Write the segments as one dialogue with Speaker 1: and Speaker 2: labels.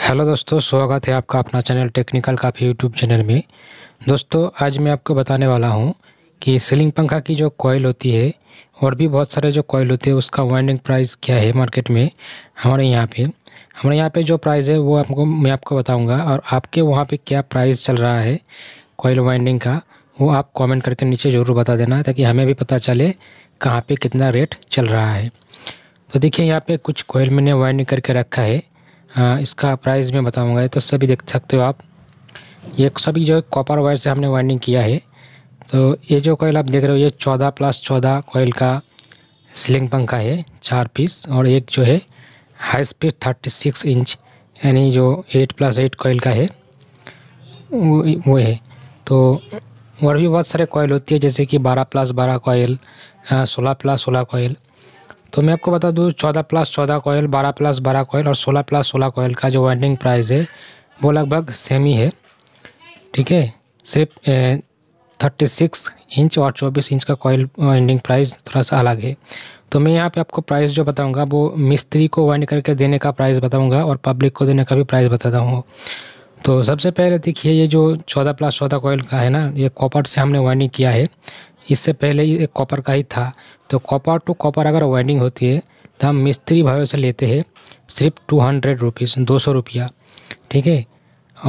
Speaker 1: hello दोस्तों स्वागत है आपका अपना चैनल टेक्निकल काफ़ी यूट्यूब चैनल में दोस्तों आज मैं आपको बताने वाला हूं कि सीलिंग पंखा की जो कॉयल होती है और भी बहुत सारे जो कॉयल होते हैं उसका वाइंडिंग प्राइस क्या है मार्केट में हमारे यहाँ पे हमारे यहाँ पे जो प्राइस है वो आपको मैं आपको बताऊँगा और आपके वहाँ पर क्या प्राइस चल रहा है कॉयल वाइंडिंग का वो आप कॉमेंट करके नीचे ज़रूर बता देना ताकि हमें भी पता चले कहाँ पर कितना रेट चल रहा है तो देखिए यहाँ पर कुछ कोयल मैंने वाइंडिंग करके रखा है आ, हाँ, इसका प्राइस मैं बताऊँगा तो सभी देख सकते हो आप ये सभी जो कॉपर वायर से हमने वाइंडिंग किया है तो ये जो कोयल आप देख रहे हो ये चौदह प्लस चौदह कोयल का सीलिंग पंखा है चार पीस और एक जो है high speed thirty six inch यानी जो एट प्लस एट कोयल का है वो वो है तो और भी बहुत सारे कोयल होती है जैसे कि बारह प्लस बारह कोयल हाँ, सोलह प्लस सोलह कोयल तो मैं आपको बता दूँ चौदह प्लस चौदह कोयल बारह प्लस बारह कोयल और सोलह प्लस सोलह कोयल का जो वाइंडिंग प्राइस है वो लगभग सेम ही है ठीक है सिर्फ थर्टी सिक्स इंच और चौबीस इंच का कोयल वाइंडिंग प्राइस थोड़ा सा अलग है तो मैं यहाँ पे आपको प्राइस जो बताऊँगा वो मिस्त्री को वाइंड करके देने का प्राइस बताऊँगा और पब्लिक को देने का भी प्राइस बताता हूँ तो सबसे पहले देखिए ये जो चौदह प्लस चौदह कोयल का है ना ये कॉपर से हमने वाइंडिंग किया है इससे पहले ये कॉपर का ही था तो कॉपर टू कॉपर अगर वाइंडिंग होती है तो हम मिस्त्री भाई से लेते हैं सिर्फ टू हंड्रेड रुपीज़ दो सौ रुपया ठीक है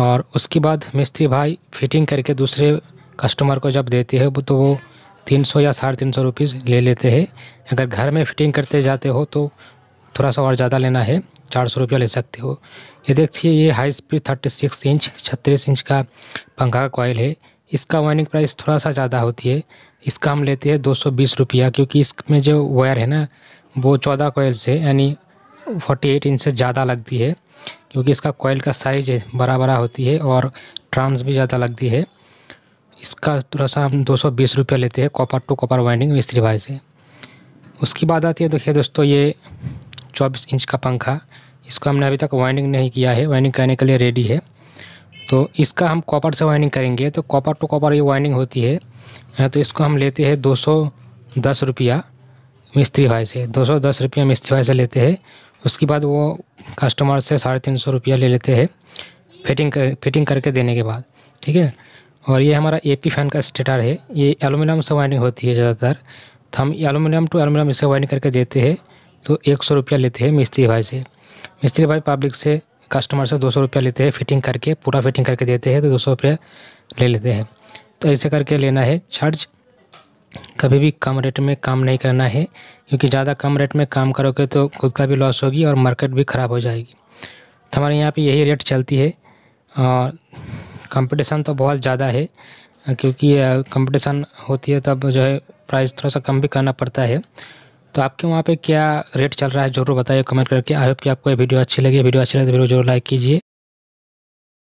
Speaker 1: और उसके बाद मिस्त्री भाई फिटिंग करके दूसरे कस्टमर को जब देते हैं तो वो तीन सौ या साढ़े तीन सौ रुपीज़ ले लेते हैं अगर घर में फिटिंग करते जाते हो तो थोड़ा सा और ज़्यादा लेना है चार सौ रुपया ले सकते हो ये देखिए ये high speed thirty six inch छत्तीस इंच का पंखा का कॉयल है इसका वाइनिंग प्राइस थोड़ा सा ज़्यादा होती है इसका हम लेते हैं दो सौ बीस रुपया क्योंकि इसमें जो वायर है ना वो चौदह कोयल से यानी फोर्टी एट इंच से ज़्यादा लगती है क्योंकि इसका कोयल का साइज बड़ा बड़ा होती है और ट्रांस भी ज़्यादा लगती है इसका थोड़ा सा हम दो सौ बीस रुपया लेते हैं कॉपर टू कॉपर वाइंडिंग मिस्त्री भाई से उसकी बात आती है देखिए दोस्तों ये चौबीस इंच का पंखा इसको हमने अभी तक वाइंडिंग नहीं किया है वाइंडिंग करने के लिए रेडी है तो इसका हम कॉपर से वाइनिंग करेंगे तो कॉपर टू कॉपर ये वाइनिंग होती है हाँ, तो इसको हम लेते हैं दो सौ दस रुपया मिस्त्री भाई से दो सौ दस रुपया मिस्त्री भाई से लेते हैं उसके बाद वो कस्टमर से साढ़े तीन सौ रुपया ले लेते हैं फिटिंग कर फिटिंग करके देने के बाद ठीक है और ये हमारा ए पी फैन का स्टेटर है ये एलुमिनियम से वाइनिंग होती है ज़्यादातर तो हम एलुमिनियम टू एलुमिनियम इसे वाइनिंग करके देते हैं तो एक सौ रुपया लेते हैं मिस्त्री भाई से मिस्त्री भाई पब्लिक से कस्टमर से दो सौ रुपया लेते हैं फिटिंग करके पूरा फिटिंग करके देते हैं तो दो सौ रुपया ले लेते हैं तो ऐसे करके लेना है चार्ज कभी भी कम रेट में काम नहीं करना है क्योंकि ज़्यादा कम रेट में काम करोगे तो खुद का भी लॉस होगी और मार्केट भी ख़राब हो जाएगी तो हमारे यहाँ पे यही रेट चलती है कंपटीशन तो बहुत ज़्यादा है क्योंकि कंपटीशन होती है तब जो है प्राइस थोड़ा सा कम भी करना पड़ता है तो आपके वहाँ पे क्या रेट चल रहा है जरूर बताइए कमेंट करके आई होप कि आपको ये वीडियो अच्छी लगी वीडियो अच्छी लगे तो वीडियो जरूर लाइक कीजिए